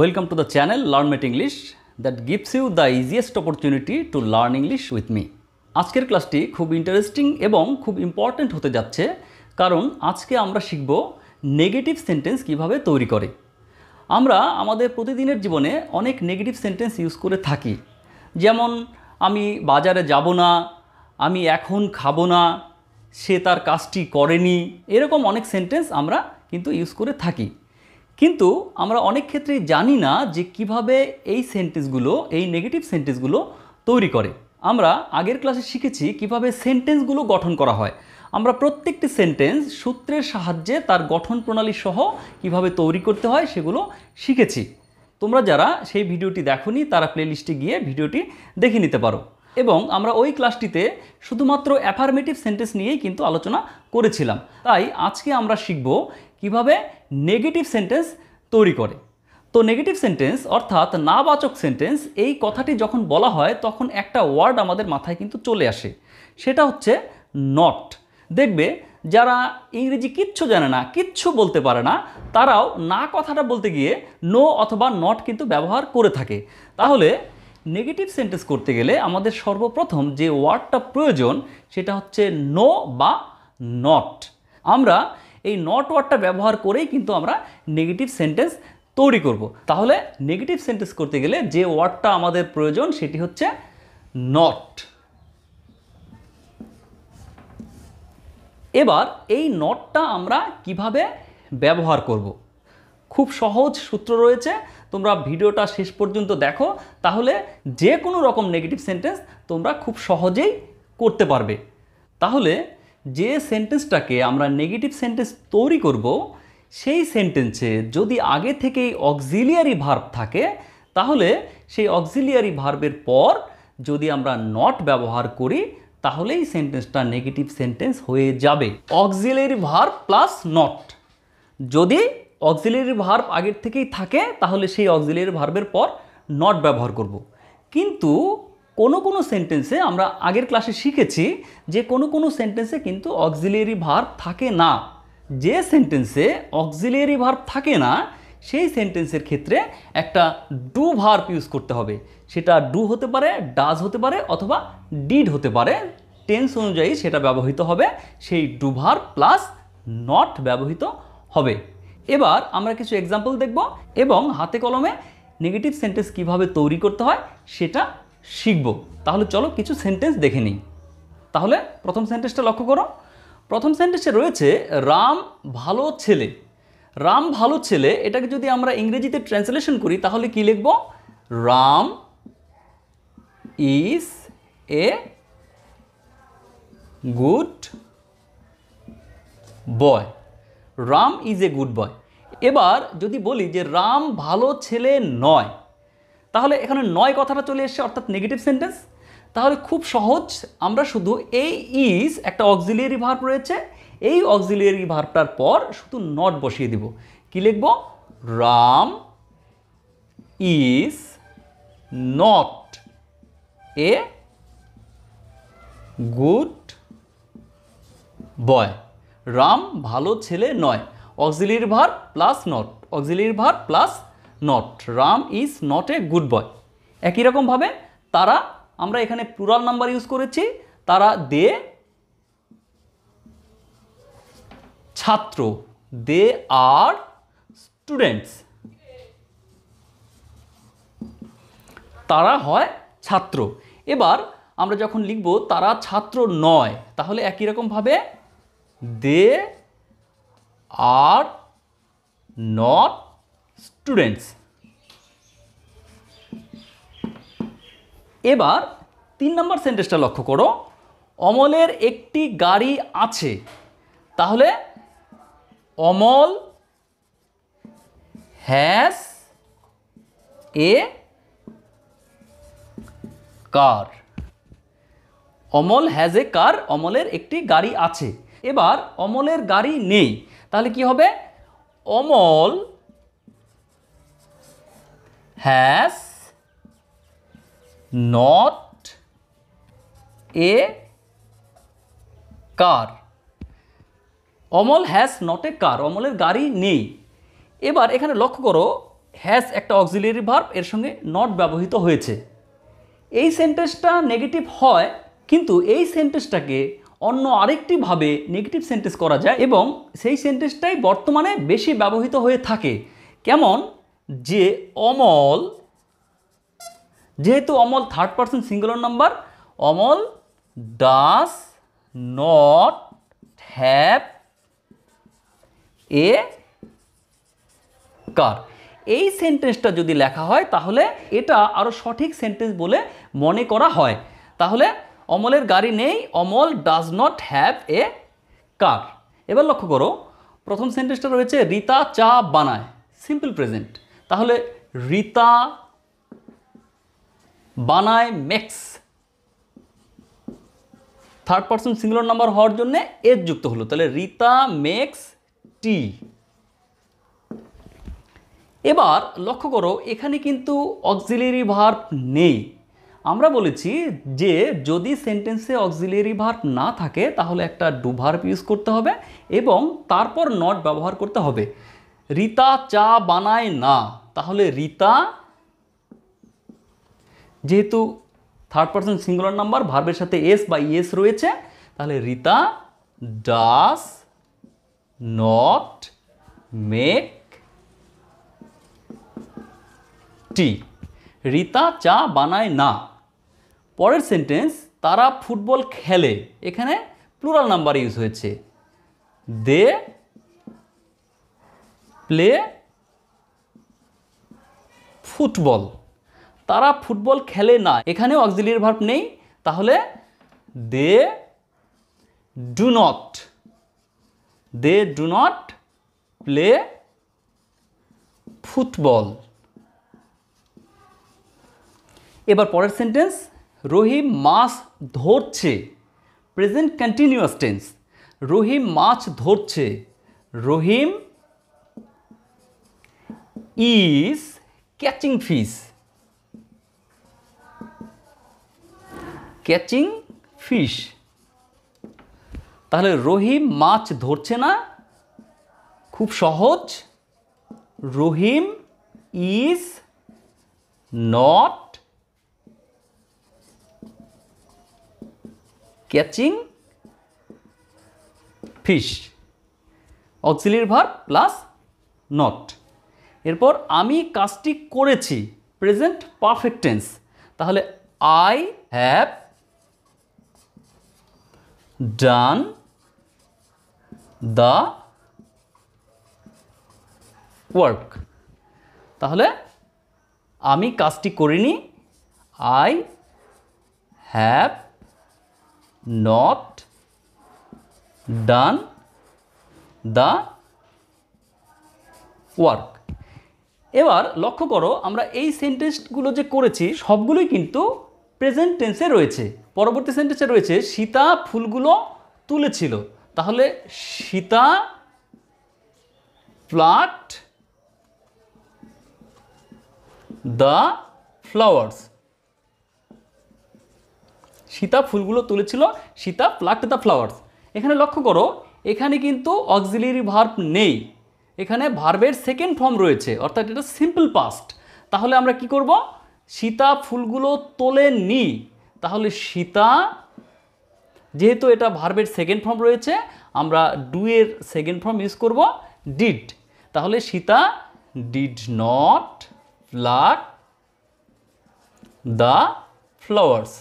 Welcome to the channel Learn Met English that gives you the easiest opportunity to learn English with me. আজকের ক্লাসটি খুব interesting এবং খুব important হতে যাচ্ছে কারণ আজকে আমরা শিখব নেগেটিভ সেন্টেন্স কিভাবে তৈরি করে আমরা আমাদের প্রতিদিনের জীবনে অনেক নেগেটিভ সেন্টেন্স ইউজ করে থাকি যেমন আমি বাজারে যাব না আমি এখন খাবো না সে তার কাজটি করেনি এরকম অনেক সেন্টেন্স আমরা কিন্তু ইউজ করে থাকি কিন্তু আমরা অনেক ক্ষেত্রেই জানি না যে কিভাবে এই সেন্টেন্সগুলো এই নেগেটিভ সেন্টেন্সগুলো তৈরি করে আমরা আগের ক্লাসে শিখেছি কিভাবে সেন্টেন্সগুলো গঠন করা হয় আমরা প্রত্যেকটি সেন্টেন্স সূত্রের সাহায্যে তার গঠন প্রণালী সহ কিভাবে তৈরি করতে হয় সেগুলো শিখেছি তোমরা যারা সেই ভিডিওটি দেখনি তারা প্লেলিস্টে গিয়ে ভিডিওটি দেখে নিতে পারো এবং আমরা ওই ক্লাসটিতে শুধুমাত্র অ্যাফার্মেটিভ সেন্টেন্স নিয়েই কিন্তু আলোচনা করেছিলাম তাই আজকে আমরা শিখব কিভাবে নেগেটিভ সেন্টেন্স তৈরি করে তো নেগেটিভ সেন্টেন্স অর্থাৎ নাবাচক সেন্টেন্স এই কথাটি যখন বলা হয় তখন একটা ওয়ার্ড আমাদের মাথায় কিন্তু চলে আসে সেটা হচ্ছে নট দেখবে যারা ইংরেজি কিচ্ছু জানে না কিচ্ছু বলতে পারে না তারাও না কথাটা বলতে গিয়ে নো অথবা নট কিন্তু ব্যবহার করে থাকে তাহলে নেগেটিভ সেন্টেন্স করতে গেলে আমাদের সর্বপ্রথম যে ওয়ার্ডটা প্রয়োজন সেটা হচ্ছে নো বা নট আমরা এই নট ওয়ার্ডটা ব্যবহার করেই কিন্তু আমরা নেগেটিভ সেন্টেন্স তৈরি করব। তাহলে নেগেটিভ সেন্টেন্স করতে গেলে যে ওয়ার্ডটা আমাদের প্রয়োজন সেটি হচ্ছে নট এবার এই নটটা আমরা কিভাবে ব্যবহার করব। খুব সহজ সূত্র রয়েছে তোমরা ভিডিওটা শেষ পর্যন্ত দেখো তাহলে যে কোনো রকম নেগেটিভ সেন্টেন্স তোমরা খুব সহজেই করতে পারবে তাহলে যে সেন্টেন্সটাকে আমরা নেগেটিভ সেন্টেন্স তৈরি করব সেই সেন্টেন্সে যদি আগে থেকেই অক্সিলিয়ারি ভার্ব থাকে তাহলে সেই অক্সিলিয়ারি ভার্বের পর যদি আমরা নট ব্যবহার করি তাহলেই সেন্টেন্সটা নেগেটিভ সেন্টেন্স হয়ে যাবে অক্সিলিয়ারি ভার্ব প্লাস নট যদি অক্সিলারি ভার্ব আগের থেকেই থাকে তাহলে সেই অক্সিলিয়ারি ভার্বের পর নট ব্যবহার করব কিন্তু কোনো কোনো সেন্টেন্সে আমরা আগের ক্লাসে শিখেছি যে কোনো কোনো সেন্টেন্সে কিন্তু অক্সিলিয়ারি ভার্ব থাকে না যে সেন্টেন্সে অক্সিলিয়ারি ভার্ব থাকে না সেই সেন্টেন্সের ক্ষেত্রে একটা ডু ভার্ব ইউজ করতে হবে সেটা ডু হতে পারে ডাজ হতে পারে অথবা ডিড হতে পারে টেন্স অনুযায়ী সেটা ব্যবহৃত হবে সেই ডু ভার্ব প্লাস নট ব্যবহৃত হবে এবার আমরা কিছু এক্সাম্পল দেখব এবং হাতে কলমে নেগেটিভ সেন্টেন্স কিভাবে তৈরি করতে হয় সেটা শিখব তাহলে চলো কিছু সেন্টেন্স দেখে নিই তাহলে প্রথম সেন্টেন্সটা লক্ষ্য করো প্রথম সেন্টেন্সে রয়েছে রাম ভালো ছেলে রাম ভালো ছেলে এটাকে যদি আমরা ইংরেজিতে ট্রান্সলেশন করি তাহলে কি লিখব Ram is a good boy Ram is a good boy এবার যদি বলি যে রাম ভালো ছেলে নয় তাহলে এখানে নয় কথাটা চলে এসছে অর্থাৎ নেগেটিভ সেন্টেন্স তাহলে খুব সহজ আমরা শুধু এই ইজ একটা অক্সিলিয়ারি ভার্ব রয়েছে এই অক্সিলিয়ারি ভার্বটার পর শুধু নট বসিয়ে দিব কি লিখব Ram is not a good boy Ram ভালো ছেলে নয় auxiliary verb plus not auxiliary verb plus not Ram is not a good boy একই রকমভাবে তারা আমরা এখানে প্লুরাল নাম্বার ইউজ করেছি তারা দে ছাত্র দে আর স্টুডেন্টস তারা হয় ছাত্র এবার আমরা যখন লিখব তারা ছাত্র নয় তাহলে একই রকমভাবে দে আর নট স্টুডেন্টস এবার তিন নম্বর সেন্টেন্সটা লক্ষ্য করো অমলের একটি গাড়ি আছে তাহলে Amal has a car Amal has a car অমলের একটি গাড়ি আছে এবার অমলের গাড়ি নেই তাহলে কি হবে Amal has not a car Amal has not a car অমলের গাড়ি নেই এবার এখানে লক্ষ্য করো হ্যাজ একটা অক্সিলিয়ারি ভার্ব এর সঙ্গে নট ব্যবহৃত হয়েছে এই সেন্টেন্সটা নেগেটিভ হয় কিন্তু এই সেন্টেন্সটাকে অন্য আরেকটিভাবে নেগেটিভ সেন্টেন্স করা যায় এবং সেই সেন্টেন্সটাই বর্তমানে বেশি ব্যবহৃত হয়ে থাকে কেমন যে অমল যেহেতু Amal third person singular number Amal does not have a car এই সেন্টেন্সটা যদি লেখা হয় তাহলে এটা আরও সঠিক সেন্টেন্স বলে মনে করা হয় তাহলে অমলের গাড়ি নেই Amal does not have a car এবার লক্ষ্য করো প্রথম সেন্টেন্সটা রয়েছে রীতা চা বানায় সিম্পল প্রেজেন্ট তাহলে রিতা বানায় makes third person singular number হওয়ার জন্য এজ যুক্ত হলো তাহলে রিতা মেক্স টি এবার লক্ষ্য করো এখানে কিন্তু অক্সিলিয়ারি ভার্ব নেই আমরা বলেছি যে যদি সেন্টেন্সে অক্সিলিয়ারি ভার্ব না থাকে তাহলে একটা ডু ভার্ব ইউজ করতে হবে এবং তারপর নট ব্যবহার করতে হবে রিতা চা বানায় না তাহলে রিতা যেহেতু থার্ড পার্সন সিঙ্গুলার নাম্বার ভার্বের সাথে এস বা ইএস রয়েছে তাহলে Rita does not make tea Rita চা বানায় না পরের সেন্টেন্স তারা ফুটবল খেলে এখানে প্লুরাল নাম্বার ইউজ হয়েছে দে প্লে ফুটবল তারা ফুটবল খেলে না এখানেও অক্সিলির ভার্ব নেই তাহলে they do not they do not play football এবার পরের সেন্টেন্স রহিম মাছ ধরছে প্রেজেন্ট কন্টিনিউয়াস টেন্স রহিম মাছ ধরছে Rahim is catching fish catching fish তাহলে রহিম মাছ ধরছে না খুব সহজ Rahim is not catching fish auxiliary verb plus not এরপর আমি কাজটি করেছি প্রেজেন্ট পারফেক্ট টেন্স তাহলে I have done the work তাহলে আমি কাজটি করিনি I have not done the work এবার লক্ষ্য করো আমরা এই সেন্টেন্সগুলো যে করেছি সবগুলোই কিন্তু প্রেজেন্ট টেন্সে রয়েছে পরবর্তী সেন্টেন্সে রয়েছে সীতা ফুলগুলো তুলেছিল তাহলে Sita plucked the flowers Sita ফুলগুলো তুলেছিল সীতা প্লাট দ্য ফ্লাওয়ার্স এখানে লক্ষ্য করো এখানে কিন্তু অক্সিলিয়ারি ভার্ব নেই এখানে ভার্বের সেকেন্ড ফর্ম রয়েছে অর্থাৎ এটা সিম্পল পাস্ট তাহলে আমরা কি করব সীতা ফুলগুলো তোলে নি তাহলে সীতা যেহেতু এটা ভার্বের সেকেন্ড ফর্ম রয়েছে আমরা ডুয়ের সেকেন্ড ফর্ম ইউজ করব ডিড তাহলে Sita did not pluck the flowers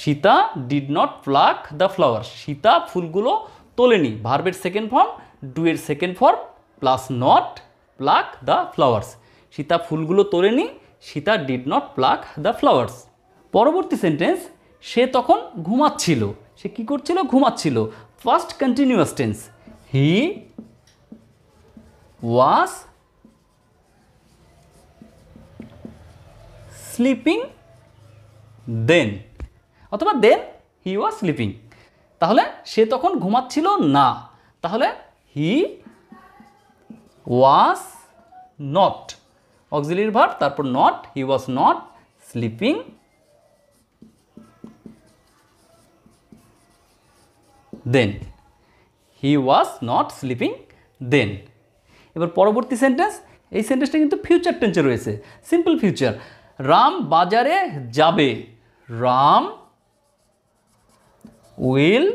Sita did not pluck the flower Sita ফুলগুলো তোলেনি ভার্বের সেকেন্ড ফর্ম ডুয়ের second form plus not pluck the flowers Sita ফুলগুলো তোলেনি Sita did not pluck the flowers পরবর্তী সেন্টেন্স সে তখন ঘুমাচ্ছিল সে কি করছিল ঘুমাচ্ছিল past continuous tense he was sleeping then অথবা দেন হি ওয়াজ স্লিপিং তাহলে সে তখন ঘুমাচ্ছিল না তাহলে হি ওয়াজ নট অক্সিলির ভার তারপর not he was not sleeping then he was not sleeping then এবার পরবর্তী সেন্টেন্স এই সেন্টেন্সটা কিন্তু ফিউচার টেন্সে রয়েছে সিম্পল ফিউচার রাম বাজারে যাবে Ram will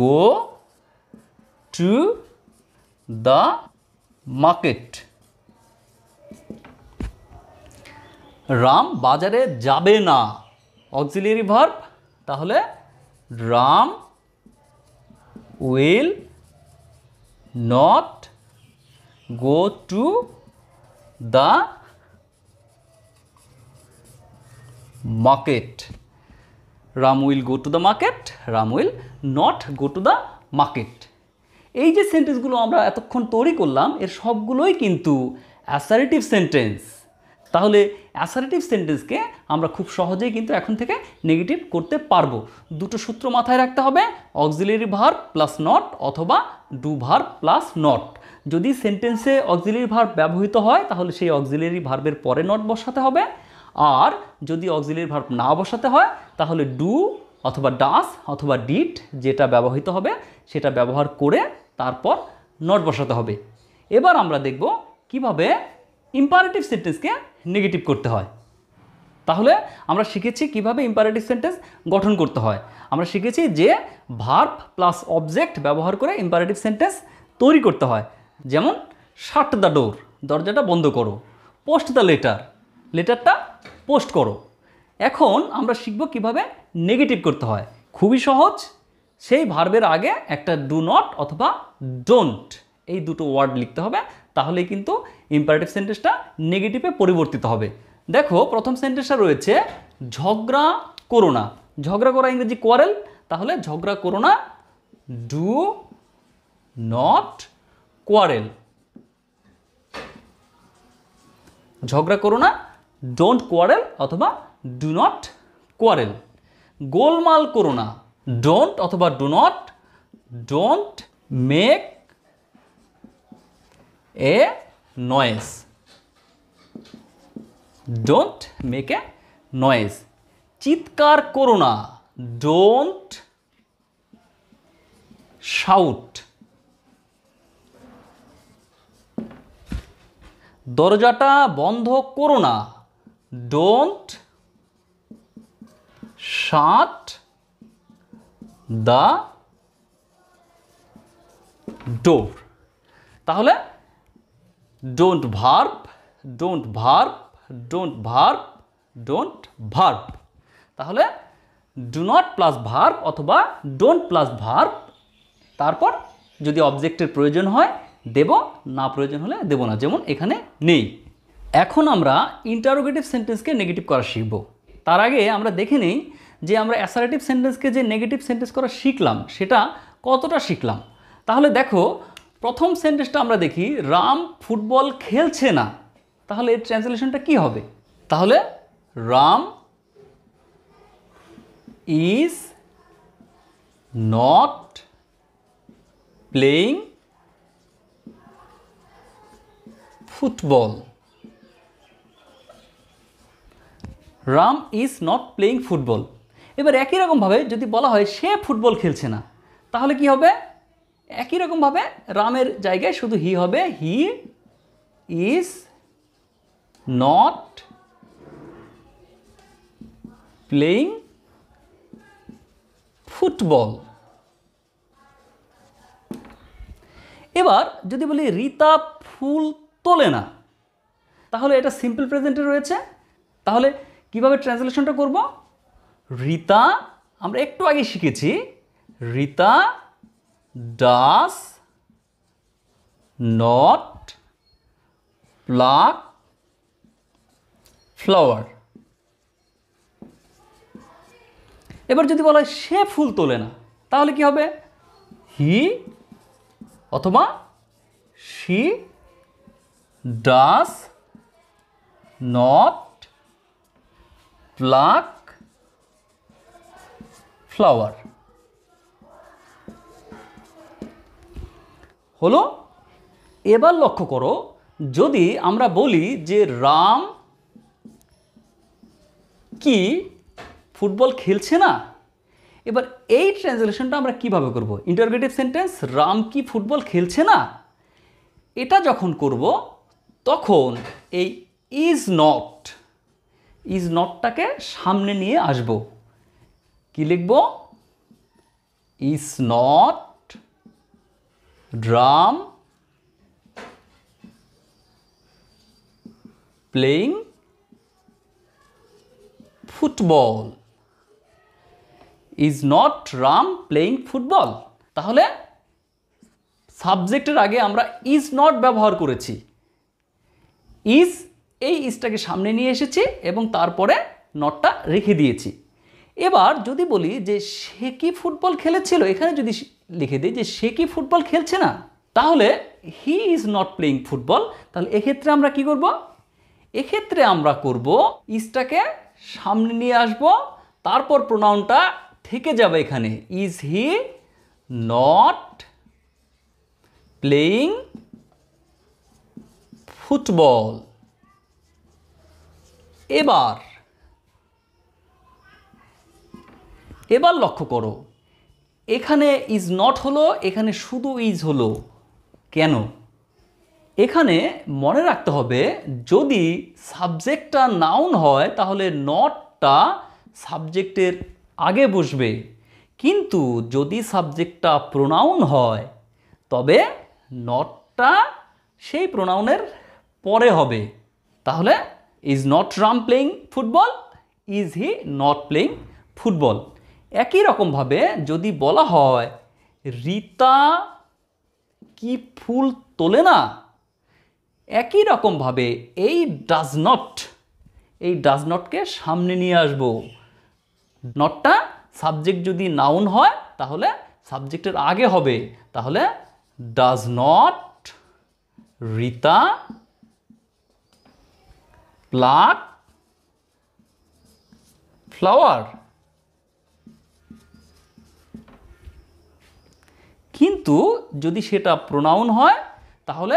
go to the market Ram বাজারে যাবে না অক্সিলিয়ারি ভার্ব তাহলে Ram will not go to the market Ram will go to the market Ram will not go to the market এই যে সেন্টেন্সগুলো আমরা এতক্ষণ তৈরি করলাম এর সবগুলোই কিন্তু অ্যাসারেটিভ সেন্টেন্স তাহলে অ্যাসারেটিভ সেন্টেন্সকে আমরা খুব সহজেই কিন্তু এখন থেকে নেগেটিভ করতে পারবো দুটো সূত্র মাথায় রাখতে হবে অক্সিলারি ভার প্লাস নট অথবা ডু ভার্ব প্লাস নট যদি সেন্টেন্সে অক্সিলারি ভার ব্যবহৃত হয় তাহলে সেই অক্সিলারি ভার্বের পরে নট বসাতে হবে আর যদি অক্সিলের ভার্ব না বসাতে হয় তাহলে ডু অথবা ডাস অথবা ডিট যেটা ব্যবহৃত হবে সেটা ব্যবহার করে তারপর নট বসাতে হবে এবার আমরা দেখব কিভাবে ইম্পারেটিভ সেন্টেন্সকে নেগেটিভ করতে হয় তাহলে আমরা শিখেছি কিভাবে ইম্পারেটিভ সেন্টেন্স গঠন করতে হয় আমরা শিখেছি যে ভার্ব প্লাস অবজেক্ট ব্যবহার করে ইম্পারেটিভ সেন্টেন্স তৈরি করতে হয় যেমন শাট দ্য ডোর দরজাটা বন্ধ করো পোস্ট দ্য লেটার লেটারটা পোস্ট করো এখন আমরা শিখব কিভাবে নেগেটিভ করতে হয় খুবই সহজ সেই ভার্বের আগে একটা ডু নট অথবা ডোন্ট এই দুটো ওয়ার্ড লিখতে হবে তাহলেই কিন্তু ইম্পারেটিভ সেন্টেন্সটা নেগেটিভে পরিবর্তিত হবে দেখো প্রথম সেন্টেন্সটা রয়েছে ঝগড়া করোনা ঝগড়া করা ইংরেজি কোয়ারেল তাহলে ঝগড়া করোনা ডু নট কোয়ারেল ঝগড়া করোনা ডোন্ট কোয়ারেল অথবা ডু নট কোয়ারেল গোলমাল করো না ডোন্ট অথবা do not don't make a noise don't make a noise চিৎকার করো না ডোন্ট শাউট দরজাটা বন্ধ করো না ডোন্ট শাট দ্য door তাহলে don't verb don't verb don't verb don't verb তাহলে ডু নট প্লাস verb অথবা don't প্লাস verb তারপর যদি অবজেক্টের প্রয়োজন হয় দেব না প্রয়োজন হলে দেব না যেমন এখানে নেই এখন আমরা ইন্টারোগেটিভ সেন্টেন্সকে নেগেটিভ করা শিখব তার আগে আমরা দেখে নিই যে আমরা অ্যাসারেটিভ সেন্টেন্সকে যে নেগেটিভ সেন্টেন্স করা শিখলাম সেটা কতটা শিখলাম তাহলে দেখো প্রথম সেন্টেন্সটা আমরা দেখি রাম ফুটবল খেলছে না তাহলে এর ট্রান্সলেশনটা কি হবে তাহলে Ram is not playing football Ram is not playing football এবার একই রকমভাবে যদি বলা হয় সে ফুটবল খেলছে না তাহলে কি হবে একই রকমভাবে রামের জায়গায় শুধু হি হবে he is not playing football এবার যদি বলি রীতা ফুল তোলে না তাহলে এটা সিম্পল প্রেজেন্টে রয়েছে তাহলে কিভাবে ট্রান্সলেশনটা করব রীতা আমরা একটু আগে শিখেছি Rita does not pluck flower এবার যদি বলা হয় সে ফুল তোলে না তাহলে কি হবে হি অথবা she does not pluck flower হলো এবার লক্ষ্য করো যদি আমরা বলি যে রাম কি ফুটবল খেলছে না এবার এই ট্রান্সলেশনটা আমরা কিভাবে করব ইন্টারগ্রেটিভ সেন্টেন্স রাম কি ফুটবল খেলছে না এটা যখন করব তখন এই ইজ নট ইজ নটটাকে সামনে নিয়ে আসব কি লিখব is not Ram playing football is not Ram playing football তাহলে সাবজেক্টের আগে আমরা ইজ নট ব্যবহার করেছি ইজ এই ইস্টটাকে সামনে নিয়ে এসেছি এবং তারপরে নটটা রেখে দিয়েছি এবার যদি বলি যে সে কি ফুটবল খেলেছিল এখানে যদি লিখে দিই যে সে কি ফুটবল খেলছে না তাহলে he is not playing football তাহলে এক্ষেত্রে আমরা কি করব এক্ষেত্রে আমরা করব ইজটাকে সামনে নিয়ে আসব তারপর প্রোনাউনটা থেকে যাবে এখানে is he not playing football এবার এবার লক্ষ্য করো এখানে ইজ নট হলো এখানে শুধু ইজ হলো কেন এখানে মনে রাখতে হবে যদি সাবজেক্টটা নাউন হয় তাহলে নটটা সাবজেক্টের আগে বসবে কিন্তু যদি সাবজেক্টটা প্রোনাউন হয় তবে নটটা সেই প্রোনাউনের পরে হবে তাহলে is not Ram playing football is he not playing football একই রকমভাবে যদি বলা হয় রীতা কি ফুল তোলে না একই রকমভাবে এই ডাজ নট এই ডাজ নটকে সামনে নিয়ে আসব নটটা সাবজেক্ট যদি নাউন হয় তাহলে সাবজেক্টের আগে হবে তাহলে does not Rita pluck flower কিন্তু যদি সেটা প্রোনাউন হয় তাহলে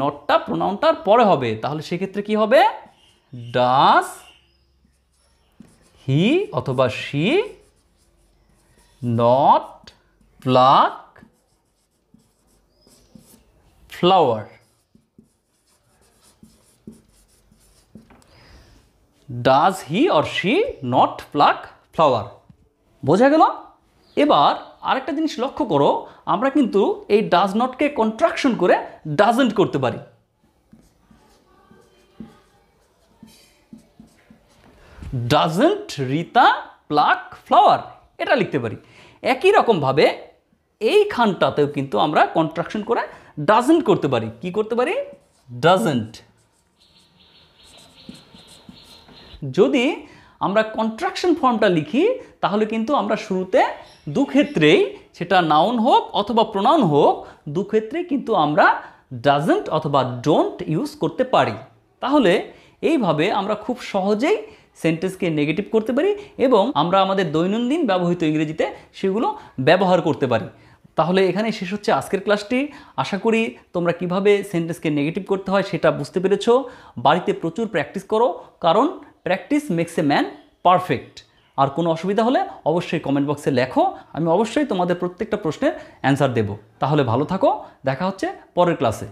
নটটা প্রোনাউনটার পরে হবে তাহলে সেক্ষেত্রে কি হবে ডাস হি অথবা she not pluck flower does he or she not pluck flower বোঝা গেল এবার আরেকটা জিনিস লক্ষ্য করো আমরা কিন্তু এই ডাজ নটকে কন্ট্রাকশন করে ডাজেন্ট করতে পারি ডাজেন্ট রিতা প্লাক ফ্লাওয়ার এটা লিখতে পারি একই রকমভাবে এই খানটাতেও কিন্তু আমরা কন্ট্রাকশন করে ডাজেন্ট করতে পারি কি করতে পারি ডাজেন্ট যদি আমরা কন্ট্রাকশন ফর্মটা লিখি তাহলে কিন্তু আমরা শুরুতে দুক্ষেত্রেই সেটা নাউন হোক অথবা প্রোনাউন হোক দুক্ষেত্রেই কিন্তু আমরা ডাজেন্ট অথবা ডোন্ট ইউজ করতে পারি তাহলে এইভাবে আমরা খুব সহজেই সেন্টেন্সকে নেগেটিভ করতে পারি এবং আমরা আমাদের দৈনন্দিন ব্যবহৃত ইংরেজিতে সেগুলো ব্যবহার করতে পারি তাহলে এখানে শেষ হচ্ছে আজকের ক্লাসটি আশা করি তোমরা কিভাবে সেন্টেন্সকে নেগেটিভ করতে হয় সেটা বুঝতে পেরেছো বাড়িতে প্রচুর প্র্যাকটিস করো কারণ practice makes a man perfect আর কোনো অসুবিধা হলে অবশ্যই কমেন্ট বক্সে লেখো আমি অবশ্যই তোমাদের প্রত্যেকটা প্রশ্নের অ্যান্সার দেব তাহলে ভালো থাকো দেখা হচ্ছে পরের ক্লাসে